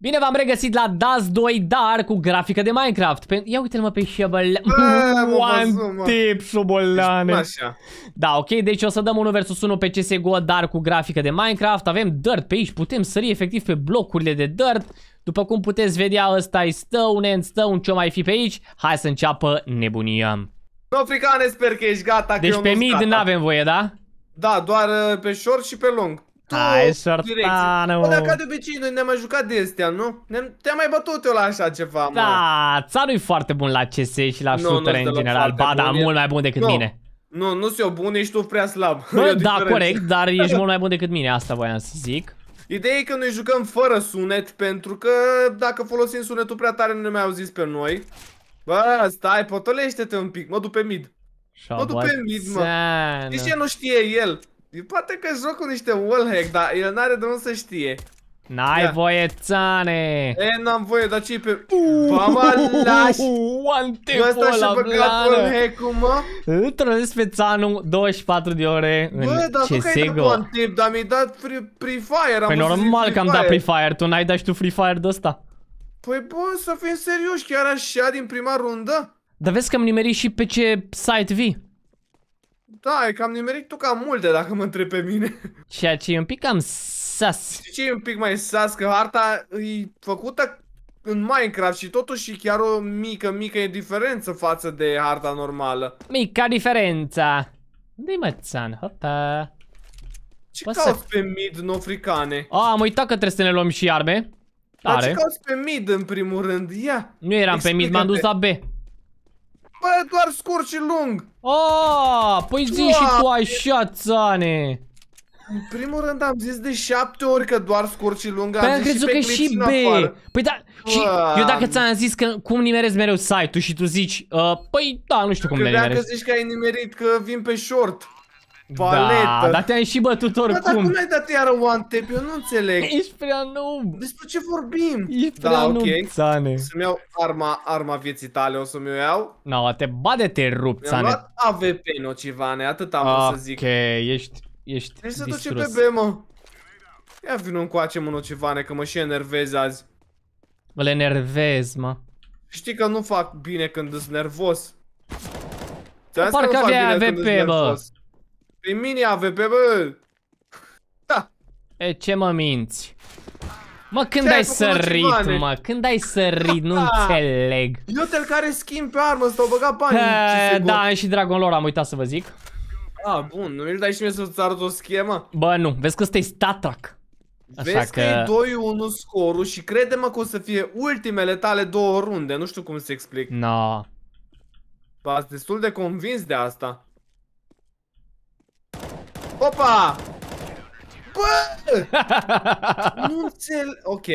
Bine v-am regăsit la Das 2, dar cu grafică de Minecraft. Pe... Ia uite-l mă pe șebăl. One tip, șobolane. Da, ok, deci o să dăm 1 vs 1 pe CSGO, dar cu grafică de Minecraft. Avem dirt pe aici, putem sări efectiv pe blocurile de dirt. După cum puteți vedea, ăsta e stone and stone, ce mai fi pe aici. Hai să înceapă nebunia. nu fricane, sper că ești gata. Deci pe mid n-avem voie, da? Da, doar uh, pe short și pe lung. Hai, șortană, Bă, dar ca de obicei, noi ne-am mai jucat de astea, nu? Te-am mai bătut eu la așa ceva, mă. Da, țarul e foarte bun la CS și la shooter în general. Ba, dar mult mai bun decât mine. Nu, nu sunt eu bun, ești tu prea slab. Bă, da, corect, dar ești mult mai bun decât mine, asta voiam să zic. Ideea e că noi jucăm fără sunet, pentru că dacă folosim sunetul prea tare nu ne mai auziți pe noi. Bă, stai, potolește-te un pic, mă duc pe mid. Mă duc pe mid, mă. De ce nu știe el? Poate că joc cu niște wallhack, dar el n-are de unde să știe. N-ai voie, țane! E, n-am voie, dar ce pe... Mama, lași! Oante Ăsta și-a băgat hack-ul, mă! Îl trăzesc pe țanul 24 de ore în CSGO. Bă, dar tip, dar mi-ai dat free, Fire, Păi normal că am dat Free Fire, tu n-ai dat și tu Free Fire de ăsta. Păi bă, să fim serioși, chiar așa din prima rundă? Dar vezi că am nimerit și pe ce site vii. Da, e cam nimerit tu cam multe, dacă mă întrebi pe mine. Ceea ce e un pic cam sas. Știi ce e un pic mai sas? Că harta e făcută în Minecraft și totuși chiar o mică, mică e diferență față de harta normală. Mica diferența. țan? hopa. Ce Poți cauți să... pe mid, nu fricane. A, am uitat că trebuie să ne luăm și arme. Dar ce cauți pe mid în primul rând? Ia. Nu eram pe mid, m-am dus la B. Bă, doar scurt și lung. Oh, păi zi și tu așa, țane. În primul rând am zis de șapte ori că doar scurt și lung Păi am crezut că și B Păi da, și eu dacă ți-am zis că cum nimerezi mereu site-ul și tu zici uh, Păi da, nu știu cum le nimerezi Credeam că zici că ai nimerit că vin pe short Baletă. Da, dar te-ai și bătut oricum. Da, dar cum ai dat iară one tap? Eu nu înțeleg. Ești prea nou. Despre ce vorbim? Ești da, prea okay. Țane. Să-mi iau arma, arma vieții tale, o să-mi iau. Nu, no, te bade, te rup, Mi-am luat AVP, nocivane, atât am okay, să zic. Ok, ești, ești Trebuie deci să duce pe B, mă. Ia vină încoace, mă, nocivane, că mă și enervez azi. Mă le enervez, mă. Știi că nu fac bine când sunt nervos. Parcă avea AVP, bă. Nervos. Pe mine AVP, bă! Da! E, ce mă minți? Mă, când ai, sărit, mă? Când ai sărit? nu ah! înțeleg. te care schimb pe armă, s-au băgat bani. Da, da, și Dragon Lore am uitat să vă zic. A, bun, nu îl dai și mie să-ți arăt o schemă? Bă, nu, vezi că ăsta e Statrac. vezi că... că e 2-1 scorul și crede-mă că o să fie ultimele tale două runde, nu știu cum să explic. No. Bă, destul de convins de asta. Opa! Bă! nu înțel... Ok.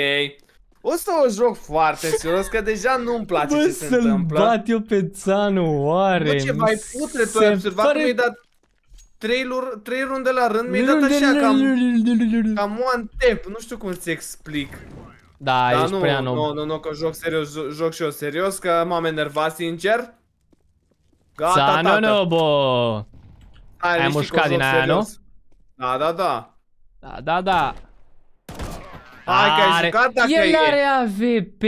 O să o joc foarte serios, că deja nu-mi place Bă, ce se întâmplă. Bă, să-l bat eu pe țanu, oare? Bă, ce mai putre, tu ai observat pare... că mi-ai dat trei, lur, trei runde la rând, mi-ai dat așa, cam, cam one tap, nu știu cum ți explic. Da, da ești nu, prea nou. Nu, nu, nu, că joc serios, joc și eu serios, că m-am enervat, sincer. Gata, Țanu, tată. Ai, ai mușcat din aia, nu? Da, da, da. Da, da, da. Hai că ai jucat dacă El are AVP,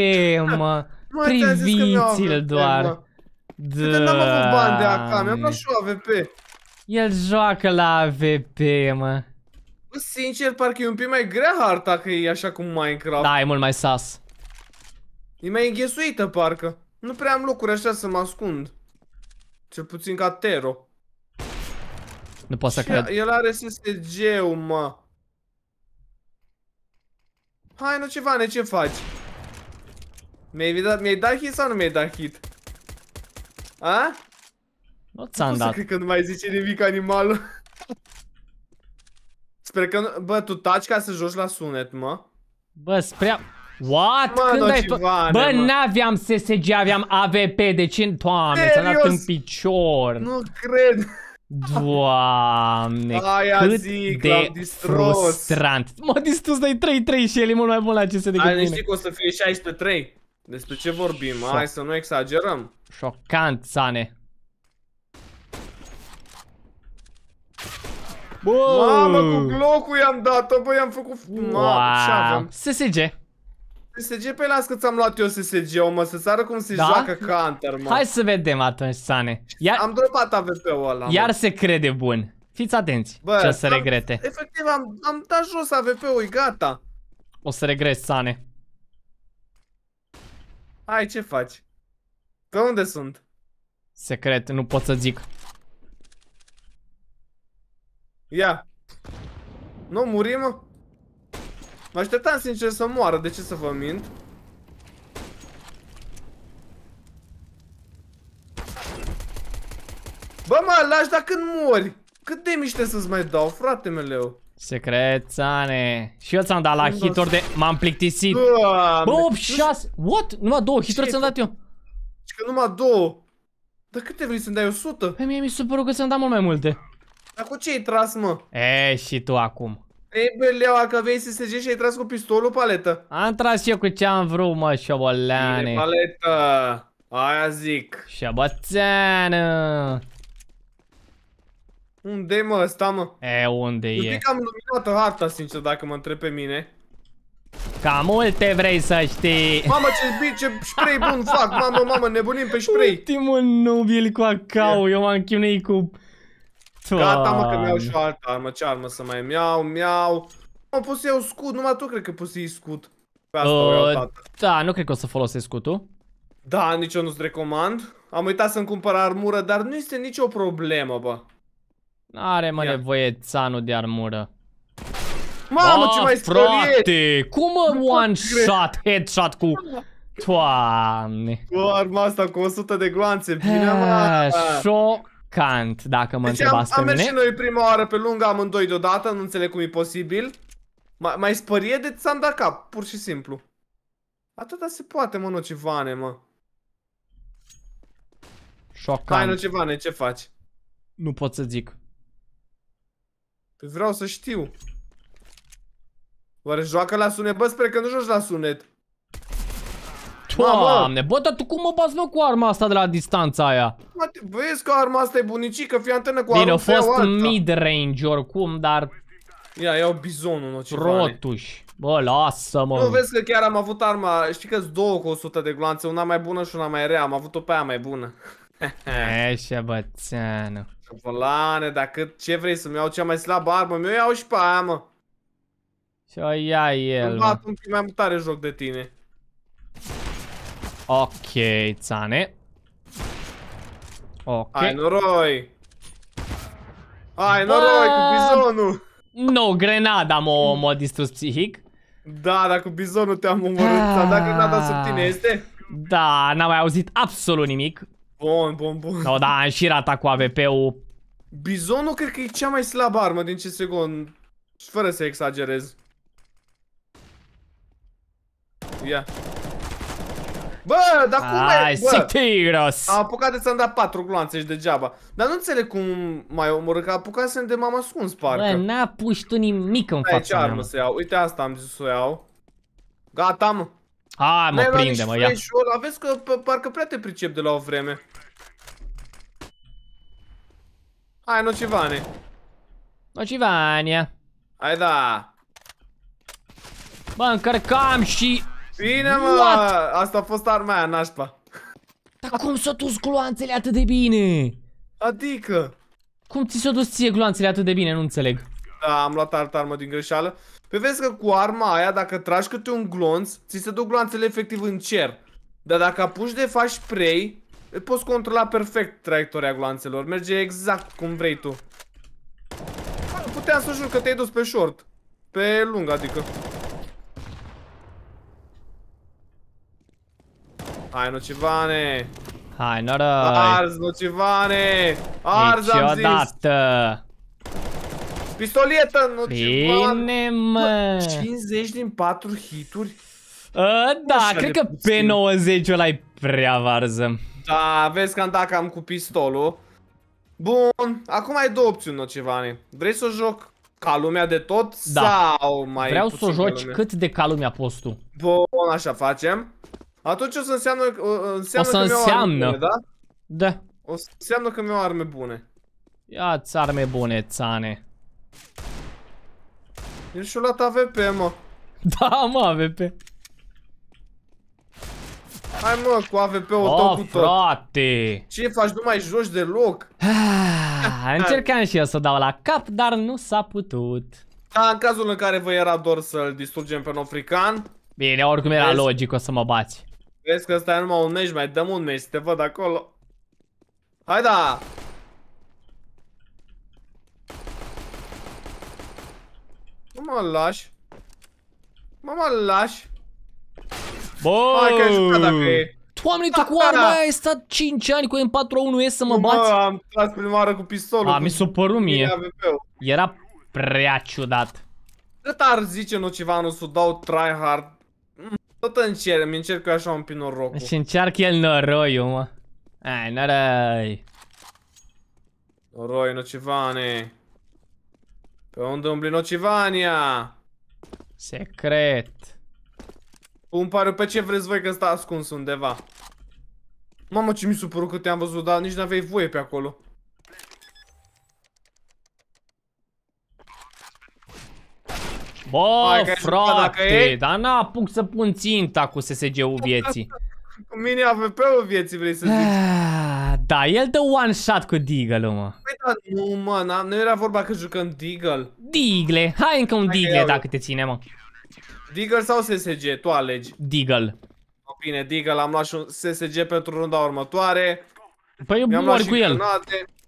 mă. Priviți-l doar. Da. N-am avut bani de AK, mi-am luat și AVP. El joacă la AVP, mă. Bă, sincer, parcă e un pic mai grea harta că e așa cum Minecraft. Da, e mult mai sas. E mai înghesuită, parcă. Nu prea am locuri așa să mă ascund. Cel puțin ca Tero. Nu pot să cred. El are SSG-ul, mă. Hai, nu ceva, ne ce faci? Mi-ai dat, mi dat hit sau nu mi-ai dat hit? A? Nu ți-am dat. cred că nu mai zice nimic animalul. Sper că nu... Bă, tu taci ca să joci la sunet, mă. Bă, spre... What? Mă, Când ai tu... Bă, n-aveam SSG, aveam AVP, de ce? Toamne, ți-am dat în picior. Nu cred. Doamne, Aia cât zic, de frustrant. M-a distrus dai 3-3 și el e mult mai bun la CS decât Ai, mine. știi că o să fie 16-3. Despre ce vorbim? Șoc. Hai să nu exagerăm. Șocant, Sane. Bă! Mamă, cu glocul i-am dat-o, băi, i-am făcut... Mamă, ce avem? SSG. SSG? Păi las că ți-am luat eu SSG-ul, mă, să sară cum se da? joacă Counter, mă. Hai să vedem atunci, Sane. Iar... Am dropat AVP-ul ăla, Iar mă. se crede bun. Fiți atenți Bă, ce o să am, regrete. Efectiv, am, am dat jos AVP-ul, gata. O să regresi, Sane. Hai, ce faci? Pe unde sunt? Secret, nu pot să zic. Ia. Nu, murim? mă. Mă așteptam sincer să moară, de ce să vă mint? Bă mă, lași dar când mori! Cât de miște să-ți mai dau, frate meleu? Secrețane. Și eu ți-am dat la hituri de... M-am plictisit. Bă, 8, 6... What? Numai două hituri ți-am dat eu. Și că numai două. Dar câte vrei să-mi dai 100? Păi mie mi se părut că ți-am dat mult mai multe. Dar cu ce ai tras, mă? E, și tu acum. Ei, beleaua, că vei să se și ai tras cu pistolul paletă. Am tras eu cu ce am vrut, mă, șoboleane. Bine, paletă. Aia zic. Șabățeană. Unde mă ăsta, mă? E, unde Eu e? zic că am luminată harta, sincer, dacă mă întreb pe mine. Ca multe vrei să știi. Mamă, ce, ce spray bun fac, mamă, mamă, nebunim pe spray. Ultimul nubil cu acau, eu m-am chinuit cu Gata, mă, că mi-au și o altă armă. Ce armă să mai miau, miau. Am pus eu scut, numai tu cred că poți iei scut. Pe asta uh, o iau, uh, Da, nu cred că o să folosesc scutul. Da, nici eu nu-ți recomand. Am uitat să-mi cumpăr armură, dar nu este nicio problemă, bă. N-are, mă, Ia. nevoie țanul de armură. Mamă, ah, ce mai frate! Cum mă one-shot, headshot cu... Toamne! Cu arma asta cu 100 de gloanțe, bine, mă! Ah, Cant, dacă mă deci întrebați am, am mers și noi prima oară pe lungă, amândoi deodată, nu înțeleg cum e posibil. Mai, mai spărie de ți-am dat cap, pur și simplu. Atâta se poate, mă, nocivane, mă. Șocant. Hai, nocivane, ce faci? Nu pot să zic. Păi vreau să știu. Oare joacă la sunet? Bă, spre că nu joci la sunet. Doamne, bă, dar tu cum mă bați, mă, cu arma asta de la distanța aia? Bă, vezi că arma asta e bunicică, fii antenă cu arma Bine, a fost mid-range oricum, dar... Ia, iau bizonul, nu ce Rotuși. Bă, lasă-mă. Nu vezi că chiar am avut arma, știi că-s două cu 100 de gloanțe, una mai bună și una mai rea, am avut-o pe aia mai bună. Așa, bățeană. Volane, dar cât, ce vrei să-mi iau cea mai slabă armă? Mi-o iau și pe aia, mă. Ce-o ia el, Îmi bat un pic mai tare joc de tine. Ok, țane. Ok. Ai noroi! Ai noroi cu bizonul! Nu, no, grenada m-a distrus psihic. Da, dar cu bizonul te-am omorât. Da. Dar grenada sub tine este? Da, n-am mai auzit absolut nimic. Bun, bun, bun. No, da, am și ratat cu AVP-ul. Bizonul cred că e cea mai slabă armă din ce secund. Fără să exagerez. Ia. Yeah. Bă, dar cum Ai, e? Bă, sictiros. Am apucat de ți-am dat patru gloanțe și degeaba. Dar nu înțeleg cum mai omorât, că să de m-am ascuns, parcă. Bă, n-a pus tu nimic în fața ce armă să iau? Uite asta am zis să o iau. Gata, mă. Hai, mă, prinde, mă, ia. Aveți că parcă prea te pricep de la o vreme. Hai, nocivane. Nocivania. Hai da. Bă, încărcam și Bine, mă! Asta a fost arma aia, nașpa. Dar cum s-a dus gloanțele atât de bine? Adică? Cum ți s-a dus ție gloanțele atât de bine? Nu înțeleg. Da, am luat altă armă din greșeală. Pe păi vezi că cu arma aia, dacă tragi câte un glonț, ți se duc gloanțele efectiv în cer. Dar dacă apuci de faci spray, poți controla perfect traiectoria gloanțelor. Merge exact cum vrei tu. Puteam să jur că te-ai dus pe short. Pe lung, adică. Hai, nocivane! Hai, noroi! Ars, nocivane! Ars, Niciodată. am zis! Pistolietă, nu Bine, mă. 50 din 4 hituri? Ă, da, cred că pe 90 ăla e prea varză. Da, vezi că am dat cam cu pistolul. Bun, acum ai două opțiuni, Nocivane. Vrei să o joc ca lumea de tot da. sau mai Vreau să o joci cât de ca lumea postul. Bun, așa facem. Atunci o să înseamnă, o, înseamnă o să că înseamnă. Bune, da? Da. O să înseamnă că mi-au arme bune. Ia-ți arme bune, țane. Ești și-o luat AVP, mă. Da, mă, AVP. Hai, mă, cu AVP-ul tău oh, cu frate. Ce faci? Nu mai joci deloc? Ah, încercam și eu să dau la cap, dar nu s-a putut. Da, în cazul în care vă era dor să-l distrugem pe un african. Bine, oricum era logic, o să mă bați. Vezi că ăsta e numai un meci, mai dăm un meci, te văd acolo. Hai da! Nu mă lași. Mă mă lași. Bă! Hai că ai Doamne, tu da, cu arma da. aia ai stat 5 ani cu M4A1S să mă bați? Bă, am tras prima oară cu pistolul. A, mi s o părut mie. Era prea ciudat. Cât ar zice nu nu ceva s-o dau tryhard tot încerc, mi încerc așa un pic norocul. Și încearcă el noroiul, mă. Ai, noroi. Noroi, nocivane. Pe unde umbli nocivania? Secret. Un pare pe ce vreți voi că stai ascuns undeva. Mamă, ce mi s-a părut că te-am văzut, dar nici n-aveai voie pe acolo. Bă, frate, dar n-apuc să pun ținta cu SSG-ul vieții. Cu mini AVP-ul vieții vrei să zici? Ah, da, el dă one shot cu Deagle, mă. Păi da, nu, mă, nu era vorba că jucăm Deagle. Deagle, hai încă un Deagle dacă te ține, mă. Deagle sau SSG? Tu alegi. Deagle. Bine, Deagle, am luat și un SSG pentru runda următoare. Păi eu mor cu el.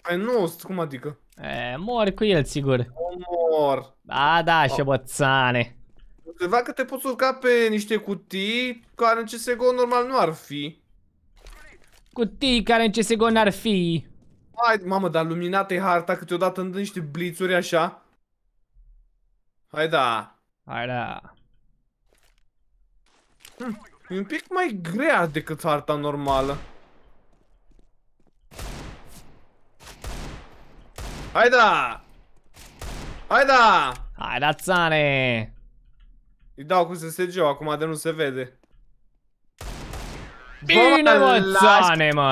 Păi nu, cum adică? E, mor cu el, sigur. Nu mor. da, da, oh. bățane. Undeva că te poți urca pe niște cutii care în CSGO normal nu ar fi. Cutii care în CSGO n-ar fi. Hai, mamă, dar luminată e harta câteodată îmi dă niște blițuri așa. Hai da. Hai da. Hm, e un pic mai grea decât harta normală. Hai da! Hai da! Hai da, țane! Îi dau cu SSG acum de nu se vede. Bine, mă, țane, mă!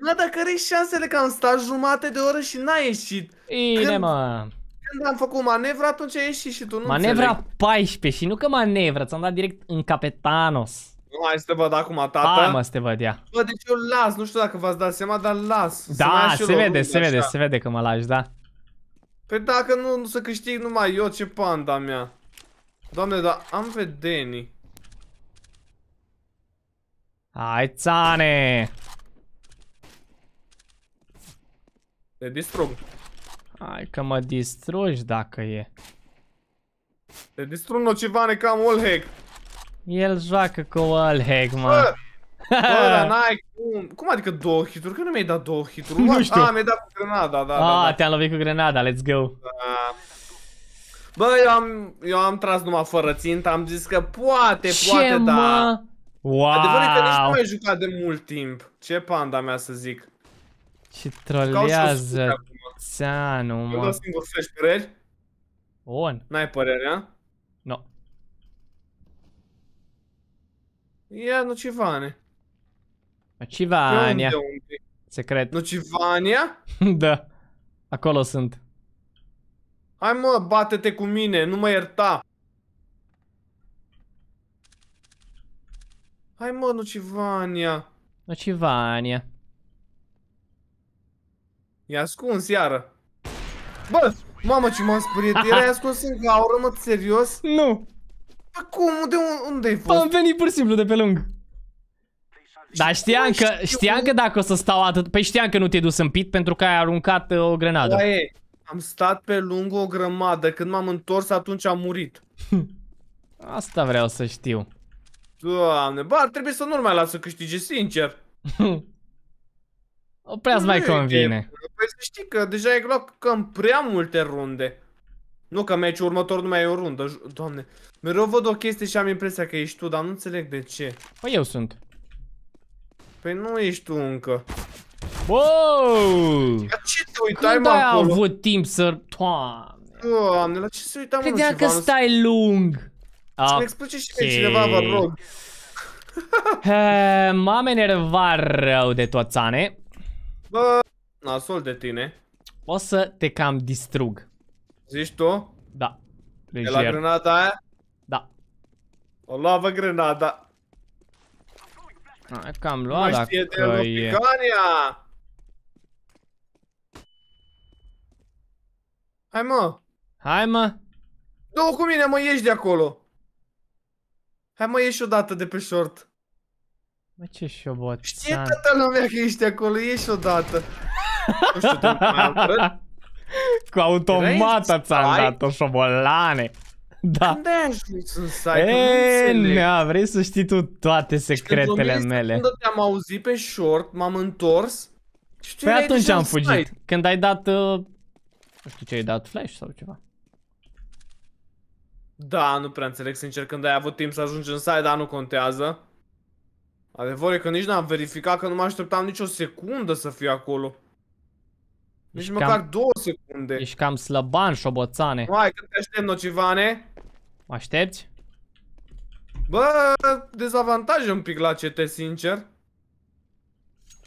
Mă, dar care șansele că am stat jumate de oră și n-a ieșit? Bine, mă! Când am făcut manevra, atunci ai ieșit și tu nu Manevra 14 și nu că manevra, ți-am dat direct în capetanos. Nu mai să te văd acum, tata. Hai mă să te văd, ia. Bă, deci eu las, nu știu dacă v-ați dat seama, dar las. Da, se vede, se vede, se vede că mă lași, da. Păi dacă nu, nu să câștig numai eu, ce panda mea. Doamne, dar am vedenii. Hai, țane! Te distrug. Hai că mă distrugi dacă e. Te distrug nocivane ca am wallhack. El joacă cu wallhack, mă. Bă! Bă, dar n-ai cum. Cum adică două hituri? Că nu mi-ai dat două hituri. Nu știu. Ah, mi-ai dat cu grenada, da, da, A, da. te-am lovit cu grenada, let's go. Da. Bă, eu am, eu am tras numai fără țintă, am zis că poate, Ce poate, da. mă? da. Wow. Adevărul că nici nu mai jucat de mult timp. Ce panda mea să zic. Ce trolează țeanu, mă. Eu dau singur flash păreri. On. N-ai părerea? Nu. No. Ia, nu ceva, ne. Civania. De unde, unde? Secret. Nu Civania? da. Acolo sunt. Hai mă, bate-te cu mine, nu mă ierta. Hai mă, nu Civania. Nu Civania. E ascuns iară. Bă, mamă ce m-am spuriet, era ascuns în gaură, mă, serios? Nu. Acum, unde, unde ai fost? Am venit pur și simplu de pe lung. Dar știam că, știam că dacă o să stau atât... Păi știam că nu te-ai dus în pit pentru că ai aruncat uh, o grenadă. Oaie, am stat pe lung o grămadă. Când m-am întors, atunci am murit. Asta vreau să știu. Doamne, bă, ar trebui să nu mai las să câștige, sincer. o prea mai convine. Păi să știi că deja e luat cam prea multe runde. Nu că meciul următor nu mai e o rundă, doamne. Mereu văd o chestie și am impresia că ești tu, dar nu înțeleg de ce. Păi eu sunt. Păi nu ești tu încă. Bă! La ce te uitai, mă, acolo? avut timp să... Doamne! Doamne, la ce se uita, mă, ceva? că stai lung! Să-mi explice și pe cineva, vă rog. M-am enervat rău de toțane. Bă, nasol de tine. O să te cam distrug. Zici tu? Da. De la grenada aia? Da. O luavă grenada. Hai că am luat dacă e... Picania! Hai mă! Hai mă! Dă-o cu mine mă, ieși de acolo! Hai mă, ieși odată de pe short! Mă, ce șobot! Știe toată lumea că ești acolo, ieși odată! nu știu, te am mai Cu automata ți-am dat-o, șobolane! Da. E, nea, vrei să știi tu toate secretele mele. Când te-am auzit pe short, m-am întors. Și păi atunci am fugit. Site. Când ai dat... Uh, nu știu ce, ai dat flash sau ceva. Da, nu prea înțeleg sincer când ai avut timp să ajungi în site, dar nu contează. Adevărul e că nici n-am verificat că nu mă așteptam nicio secundă să fiu acolo. Nici ești măcar cam, două secunde. Ești cam slăban, șoboțane. Mai, că te aștept, nocivane. Aștepți? Bă, dezavantaje un pic la CT, sincer.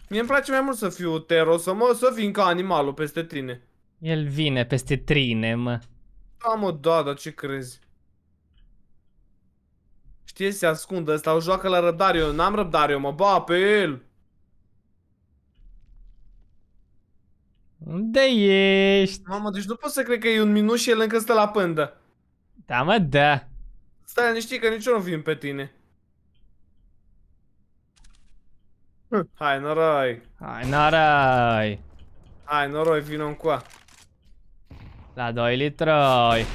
Mie îmi place mai mult să fiu tero, să mă, să vin ca animalul peste tine. El vine peste trine, mă. Da, mă, da, dar ce crezi? Știi se ascundă, ăsta o joacă la răbdare, eu n-am răbdare, eu mă ba pe el. Unde ești? Mamă, deci nu pot să cred că e un minut și el încă stă la pândă. Da, mă, da. Stai știi că nici eu nu vin pe tine. Hai, noroi. Hai, noroi. Hai, noroi, vino încoa. La 2 litroi.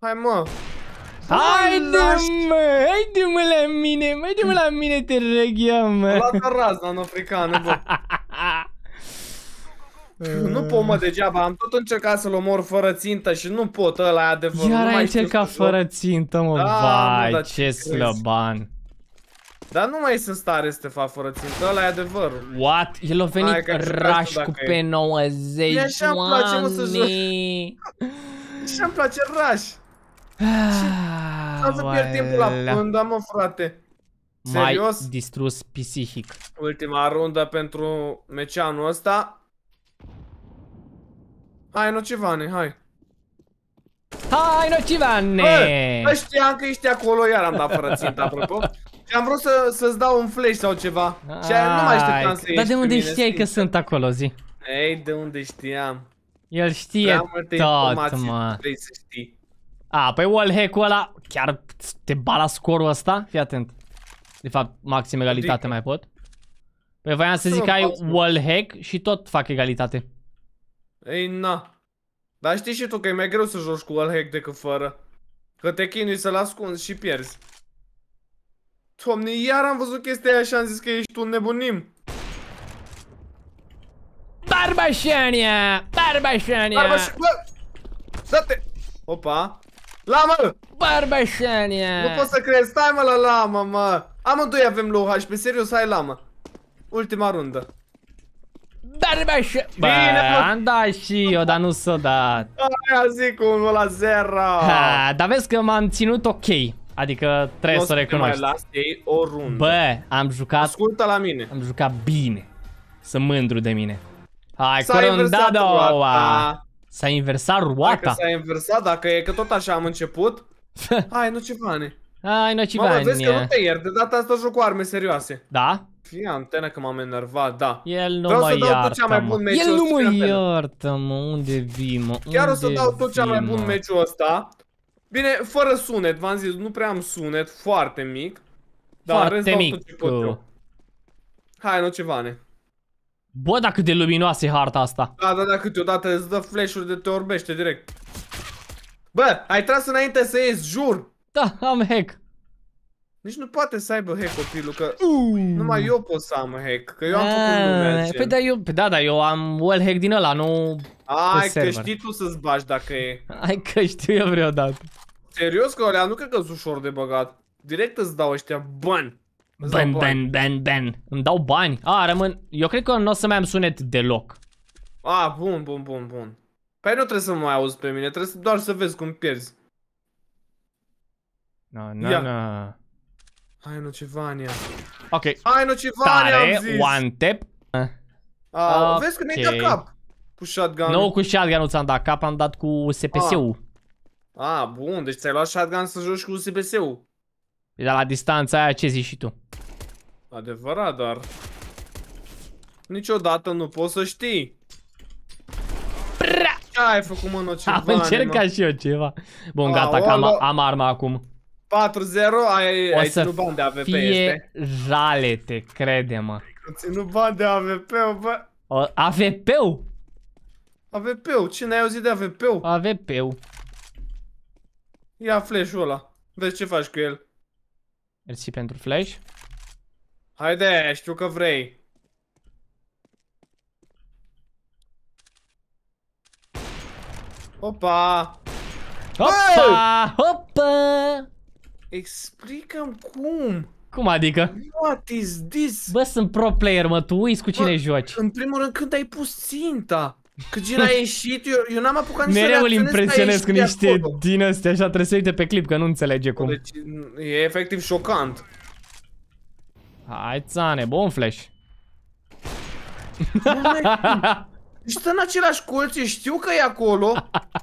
Hai, mă. Hai de mă, hai de mă la mine, mai de mă la mine, te rog eu, mă. La razna în africană, bă. Nu pot mă degeaba, am tot încercat să-l omor fără țintă și nu pot ăla adevărat. Iar ai încercat fără țintă, mă, da, vai, mă, ce slăban. Dar nu mai sunt stare să te fac fără țintă, ăla e adevărul. What? El a venit rush cu pe 90, e așa îmi place, mă, să joc. așa îmi place rush. Ah, ce? să pierd timpul la pânda, mă, frate. Serios? Mai distrus psihic. Ultima rundă pentru meceanul ăsta. Hai, nocivane, hai. Hai, nocivane! Bă, știam că ești acolo, iar am dat fără țintă, apropo. Și am vrut să, ți să dau un flash sau ceva. Și aia nu mai așteptam să Dar de unde știai că sunt acolo, zi? Ei, de unde știam? El știe tot, mă. să știi. A, păi wallhack-ul ăla chiar te ba la scorul ăsta? Fii atent. De fapt, maxim egalitate adică? mai pot. Păi voiam să zic că ai wallhack și tot fac egalitate. Ei, na. Dar știi și tu că e mai greu să joci cu wallhack decât fără. Că te chinui să-l ascunzi și pierzi. Doamne, iar am văzut chestia aia și am zis că ești un nebunim. Barbașania! Barbașania! Barbașania! Bă! Dă-te! Opa! Lama! Barbașania! Nu pot să crezi, stai mă la lama, mă! Amândoi avem low HP, serios, hai lama. Ultima rundă. Dar și... bă, am dat și eu, dar nu s-o dat. Aia zic unul la zero. Ha, dar vezi că m-am ținut ok. Adică trebuie să recunoști. Mai las ei o rundă. Bă, am jucat... Ascultă la mine. Am jucat bine. Sunt mândru de mine. Hai, corondado! S-a inversat roata. S-a inversat, dacă e că tot așa am început. Hai, nu ce bani. Ai, bani. Mamă, vezi că nu te iert, de data asta joc cu arme serioase. Da? Fii antena că m-am enervat, da. El nu Vreau mă să dau iartă, tot cea mai bun meciul El nu mă iartă, mă, unde vii, mă, unde Chiar o să dau tot cea mai bun meciul ăsta. Bine, fără sunet, v-am zis, nu prea am sunet, foarte mic. Dar foarte mic. Tot ce pot eu. Hai, nu ceva, ne. Bă, dar cât de luminoasă e harta asta. Da, da, da, câteodată îți dă flash-uri de te orbește direct. Bă, ai tras înainte să ies, jur. Da, am hack. Nici nu poate să aibă hack copilul, că uh. numai eu pot să am hack, că eu am făcut ah, lumea Păi da, eu, păi da, da, eu am well hack din ăla, nu Ai că știi tu să-ți bagi dacă e. Ai că știu eu vreodată. Serios că alea nu cred că ușor de băgat. Direct îți dau ăștia bani. Ben, ben, ben, ben. Îmi dau bani. A, rămân... Eu cred că nu o să mai am sunet deloc. A, bun, bun, bun, bun. Păi nu trebuie să mă mai auzi pe mine, trebuie doar să vezi cum pierzi. Na, na, Ia. na. Hai nocevania. Ok. Hai nocevania, Tare, am one tap. okay. Vezi că mi-ai dat cap cu shotgun. Nu cu shotgun nu ți-am dat cap, am dat cu SPS-ul. A, ah, bun, deci ți-ai luat shotgun să joci cu SPS-ul. E păi, dar la distanța aia ce zici și tu? Adevărat, dar... Niciodată nu poți să știi. Ce ai făcut, mă, ceva? Am încercat și eu ceva. Bun, gata, că am, am arma acum ai, o ai să ținut bani de AVP, fie este? jalete, crede-mă. Ai ținut bani de AVP, bă. AVP-ul? AVP-ul, cine ai auzit de AVP-ul? AVP-ul. Ia flash-ul ăla, vezi ce faci cu el. Mersi pentru flash. Haide, știu că vrei. Opa! Opa! Hey! Opa! Explicăm cum. Cum adică? What is this? Bă, sunt pro player, mă, tu uiți cu cine Bă, joci. În primul rând, când ai pus ținta? Că gen a ieșit, eu, eu n-am apucat nici Mereu să impresionez cu niște din astea, așa trebuie să uite pe clip, că nu înțelege cum. Deci, e efectiv șocant. Hai, țane, bun flash. Și stă în același colț, eu știu că e acolo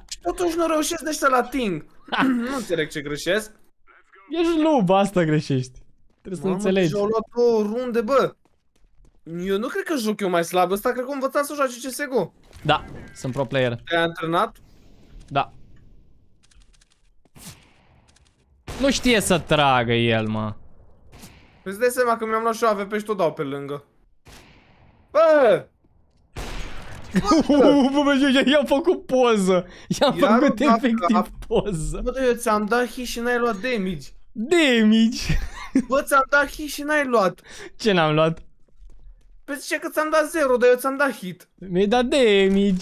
Și totuși nu reușesc nici să-l ating Nu înțeleg ce greșesc Ești lub, asta greșești. Trebuie să înțelegi. Mamă, deci luat o runde, bă. Eu nu cred că joc eu mai slab. Ăsta cred că am învățat să joace CSGO. Da, sunt pro player. Te-ai antrenat? Da. Nu știe să tragă el, mă. Păi îți dai seama că mi-am luat și o AVP și tot dau pe lângă. Bă! I-am făcut poză I-am făcut efectiv poză Bă, eu ți-am dat hit și n-ai luat damage Damage! Bă, ți-am dat hit și n-ai luat. Ce n-am luat? Păi zice că ți-am dat 0, dar eu ți-am dat hit. Mi-ai dat damage.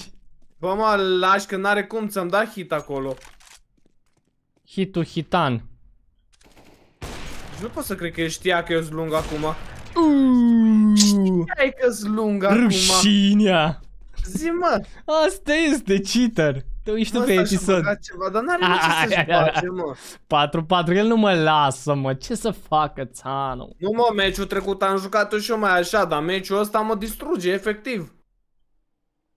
Bă, mă, lași că n-are cum, ți-am dat hit acolo. Hitul hitan. nu pot să cred că el știa că eu sunt lung acum. Uuuu. Știai că sunt lung acum. Rușinea. Zi, mă. Asta este cheater. Te uiți tu pe episod. Ceva, dar n-are a, ce să-și face, mă. 4-4, el nu mă lasă, mă. Ce să facă, Țanu? Nu, mă, meciul trecut am jucat și eu mai așa, dar meciul ăsta mă distruge, efectiv.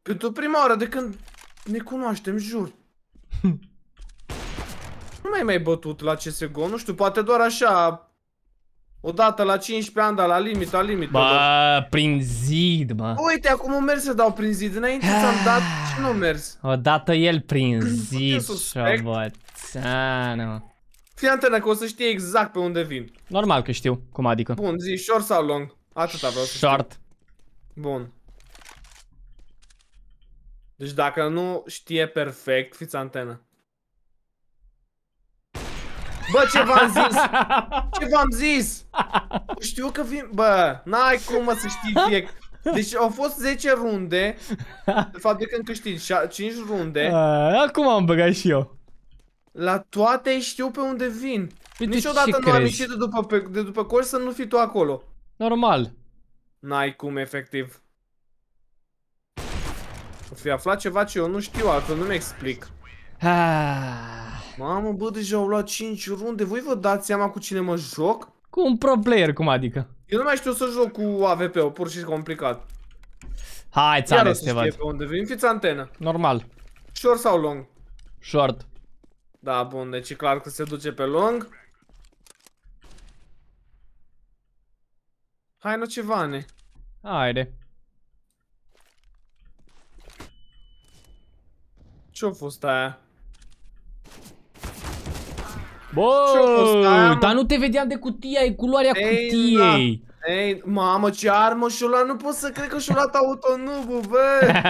Pentru prima oară de când ne cunoaștem, jur. nu mai mai bătut la CSGO, nu știu, poate doar așa Odată la 15 ani, dar la la limit. Ba, prin zid, mă. Uite, acum o mers să dau prin zid. Înainte ah. ți-am dat și nu mers. Odată el prin zid, șoboțeanu. Fii antena, că o să știi exact pe unde vin. Normal că știu. Cum adică? Bun, zi short sau long? Atâta vreau să Short. Bun. Deci dacă nu știe perfect, fiți antena. Bă, ce v-am zis? Ce v-am zis? Știu că vin... Bă, n-ai cum mă să știi fie... Deci au fost 10 runde. De fapt, de când câștigi 5 runde. A, acum am băgat și eu. La toate știu pe unde vin. Pite, deci Niciodată nu am ieșit de după, de după coș să nu fii tu acolo. Normal. N-ai cum, efectiv. O fi aflat ceva ce eu nu știu, altfel nu-mi explic. Ah. Mamă, bă, deja au luat 5 runde. Voi vă dați seama cu cine mă joc? Cu un pro player, cum adică? Eu nu mai știu să joc cu AVP-ul, pur și complicat. Hai, ți ales te văd. unde vin, fiți antenă. Normal. Short sau long? Short. Da, bun, deci e clar că se duce pe long. Hai, nu ceva, ne. Haide. Ce-a fost aia? Bă, dar nu te vedeam de cutia, e culoarea Ei, cutiei. Da. Ei, mamă, ce armă și nu pot să cred că și-o luat autonubul, bă.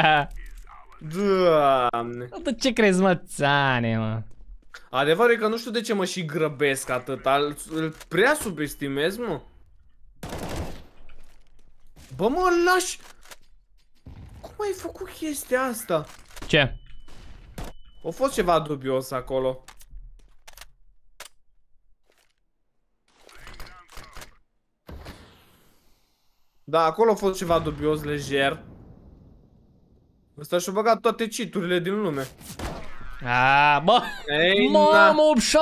Doamne. Tot ce crezi, mă, țane, mă? Adevărul e că nu știu de ce mă și grăbesc atât, îl, îl prea subestimez, mă. Bă, mă, lași! Cum ai făcut chestia asta? Ce? A fost ceva dubios acolo. Da, acolo a fost ceva dubios, lejer. Ăsta și-a băgat toate citurile din lume. Aaa, bă! Ei, da. Mamă,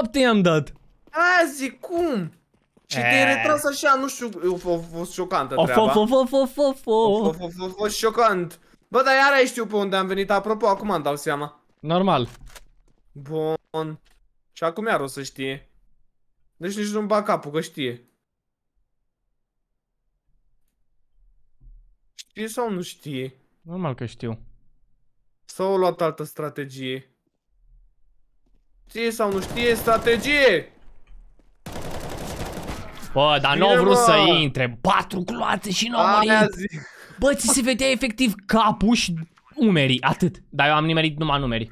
8-7 i-am dat! A, zic, cum? Și te-ai eh. retras așa, nu știu, a fost șocantă treaba. A fost șocant. Bă, dar iar ai știu pe unde am venit, apropo, acum îmi dau seama. Normal. Bun. Și acum iar o să știe. Deci nici nu-mi bag capul, că știe. Știi sau nu știi? Normal că știu. Sau au luat altă strategie? Știi sau nu știe strategie? Bă, dar nu au vrut să intre. Patru gloate și nu au Bă, ți se vedea efectiv capul și umerii, atât. Dar eu am nimerit numai numerii.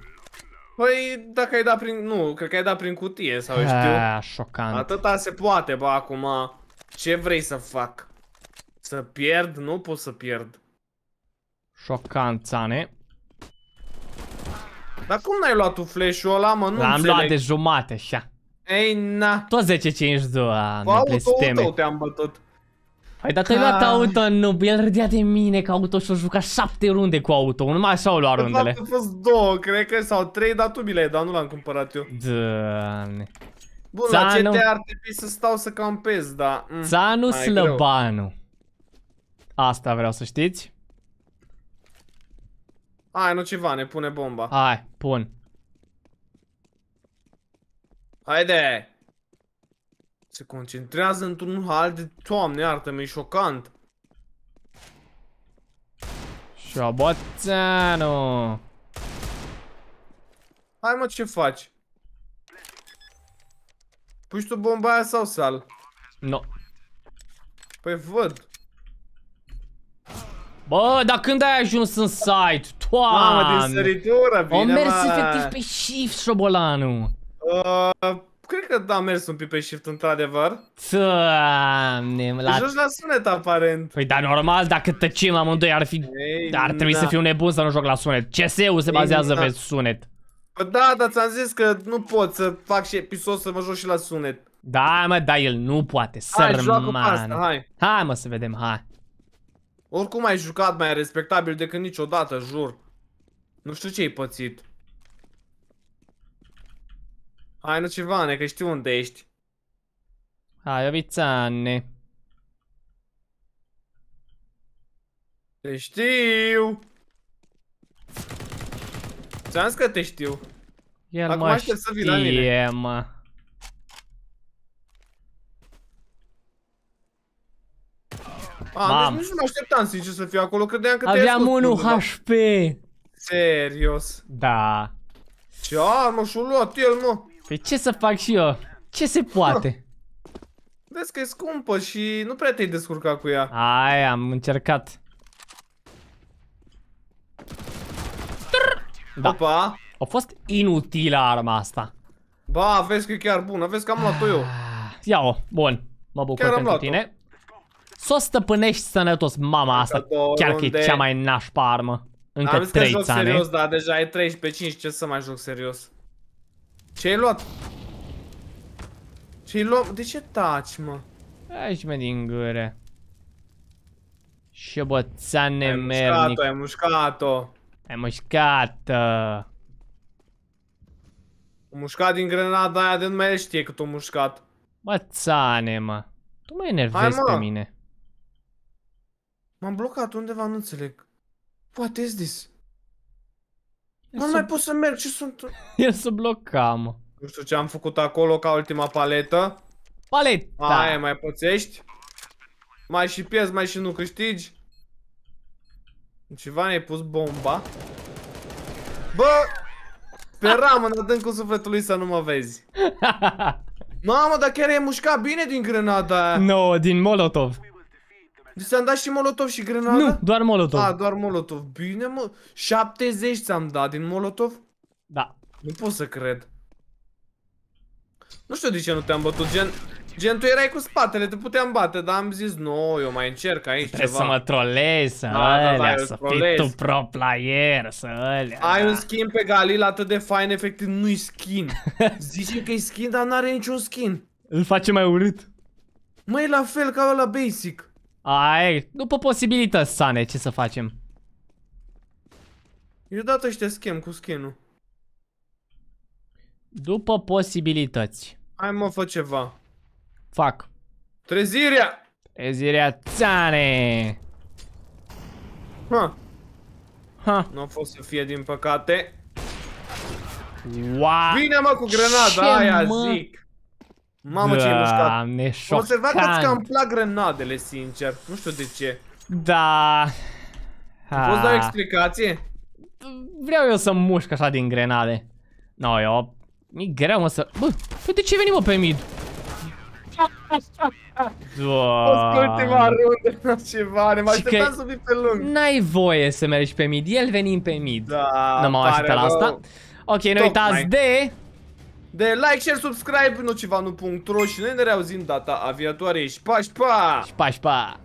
Păi, dacă ai dat prin... Nu, cred că ai dat prin cutie sau eu știu. Șocant. Atâta se poate, bă, acum. Ce vrei să fac? Să pierd? Nu pot să pierd. Șocant, Țane. Dar cum n-ai luat tu flash-ul ăla, mă? Nu L-am luat de jumate, așa. Ei, na. Tot 10-5-2, ne auto, te-am bătut. Hai, păi, dar te ai luat auto, nu, el râdea de mine că auto și-o juca 7 runde cu auto, numai așa au luat rundele. Au fost două, cred că, sau trei, dar tu mi le-ai dat, nu l-am cumpărat eu. Doamne. Bun, Țanu... la GTA ar trebui să stau să campez, dar... Mm, Țanu Slăbanu. Greu. Asta vreau să știți. Hai, nu ceva, ne pune bomba. Hai, pun. Haide! Se concentrează într-un hal de toamne, artă-mi, șocant. Șoboțeanu! Hai mă, ce faci? Pui tu bomba aia sau sal? Nu. No. Păi văd. Bă, dar când ai ajuns în site? Toamne! Mamă, din săritură, bine, Am mers mă. efectiv pe shift, șobolanu. Uh, cred că am da, mers un pic pe shift, într-adevăr. Doamne, la... Joci la sunet, aparent. Păi, dar normal, dacă tăcim amândoi, ar fi... Ei, ar trebui da. să fiu nebun să nu joc la sunet. CS-ul se bazează Ei, da. pe sunet. Bă, păi da, dar ți-am zis că nu pot să fac și episod să mă joc și la sunet. Da, mă, da, el nu poate, sărman. Hai, joacă pe asta, hai. Hai, mă, să vedem, hai. Oricum ai jucat mai respectabil decât niciodată, jur. Nu știu ce ai pățit. Hai nu ceva, că știu unde ești. Hai, ovițane. Te știu! Ți-am zis că te știu. El Acum mă știe, să vii la mine. mă. A, ah, deci nici nu mă așteptam, sincer, să fiu acolo, credeam că te-ai Aveam unul HP. Serios. Da. Ce armă și-o luat el, mă? Păi ce să fac și eu? Ce se poate? Ah. Vezi că e scumpă și nu prea te-ai descurcat cu ea. Aia, am încercat. Da. Opa. A fost inutilă arma asta. Ba, vezi că e chiar bună, vezi că am luat-o eu. Ah. Ia-o, bun. Mă bucur chiar pentru tine. Să o stăpânești sănătos mama asta, chiar că e cea mai nașpa armă. Încă Am 3 joc țane. serios, dar deja e 13 pe 5, ce să mai joc serios? Ce ai luat? Ce ai luat? De ce taci, mă? Aici mă din gâre. Și bă, țane mernic. Ai mușcat-o, ai mușcat-o. Ai mușcat O mușcat din grenada aia de nu mai știe cât o mușcat. Bă, țane, mă. Tu mă enervezi Hai, mă. pe mine. M-am blocat undeva, nu înțeleg. What is this? Nu mai pot să merg, ce sunt? El se blocam. Nu știu ce am făcut acolo ca ultima paletă. Paleta! Aia mai pățești? Mai și pierzi, mai și nu câștigi? Ceva ne-ai pus bomba. Bă! Speram ah! în adâncul sufletului să nu mă vezi. Mamă, dar chiar e mușcat bine din grenada aia. Nu, no, din Molotov. Deci ți-am dat și molotov și grenadă? Nu, doar molotov. A, doar molotov. Bine, mă. 70 ți-am dat din molotov? Da. Nu pot să cred. Nu știu de ce nu te-am bătut, gen... Gen, tu erai cu spatele, te puteam bate, dar am zis, nu, eu mai încerc aici Trebuie ceva. să mă trolezi, să da, alea, da, da, să fii tu pro player, să alea. Ai da. un skin pe Galil atât de fain, efectiv, nu-i skin. Zice că-i skin, dar n-are niciun skin. Îl face mai urât. Măi, la fel ca la basic. Ai, după posibilități sane, ce să facem? Eu dat ăștia schem cu skin-ul. După posibilități. Hai mă, fă ceva. Fac. Trezirea! Trezirea Sane! Ha. Ha. Nu a fost să fie din păcate. Wow. Vine mă cu grenada aia mă? zic. Mamă ce e mușcat. Am că-ți cam plac grenadele, sincer. Nu știu de ce. Da. Ha. Poți da o explicație? Vreau eu să mușc așa din grenade. No, eu... Mi greu mă să... Bă, de ce venim mă pe mid? ultima rundă ceva, ne mai așteptam să fii pe lung. N-ai voie să mergi pe mid, el venim pe mid. Da, Nu m-am așteptat la asta. Ok, nu uitați de de like, share, subscribe, nocivanu.ro și noi ne reauzim data pa! Și pa. și pa.